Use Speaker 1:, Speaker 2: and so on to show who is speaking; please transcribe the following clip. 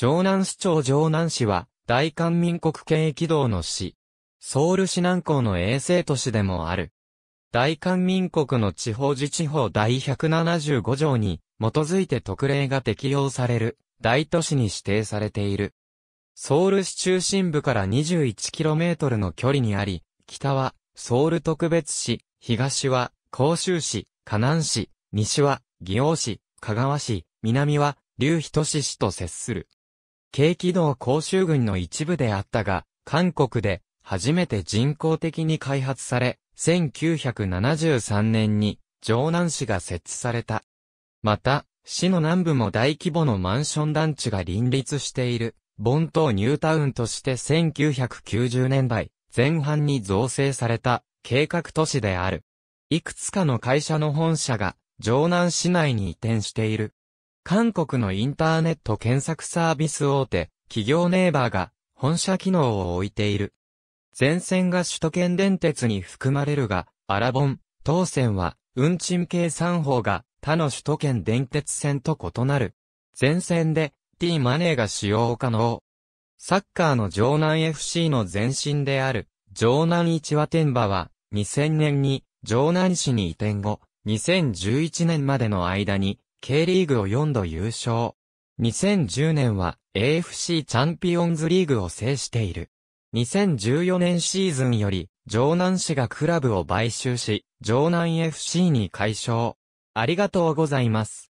Speaker 1: 城南市長城南市は、大韓民
Speaker 2: 国権益道の市。ソウル市南港の衛星都市でもある。大韓民国の地方自治法第175条に、基づいて特例が適用される、大都市に指定されている。ソウル市中心部から 21km の距離にあり、北はソウル特別市、東は広州市、河南市、西は祇王市、香川市、南は竜人市市と接する。軽機道甲州軍の一部であったが、韓国で初めて人工的に開発され、1973年に城南市が設置された。また、市の南部も大規模のマンション団地が林立している、ボンニュータウンとして1990年代前半に造成された計画都市である。いくつかの会社の本社が城南市内に移転している。韓国のインターネット検索サービス大手、企業ネイバーが本社機能を置いている。全線が首都圏電鉄に含まれるが、アラボン、当線は運賃計算法が他の首都圏電鉄線と異なる。全線で T マネーが使用可能。サッカーの城南 FC の前身である、城南一和天馬は、2000年に城南市に移転後、2011年までの間に、K リーグを4度優勝。2010年は AFC チャンピオンズリーグを制している。2014年シーズンより、城南市がクラブを買収し、
Speaker 1: 城南 FC に解消。ありがとうございます。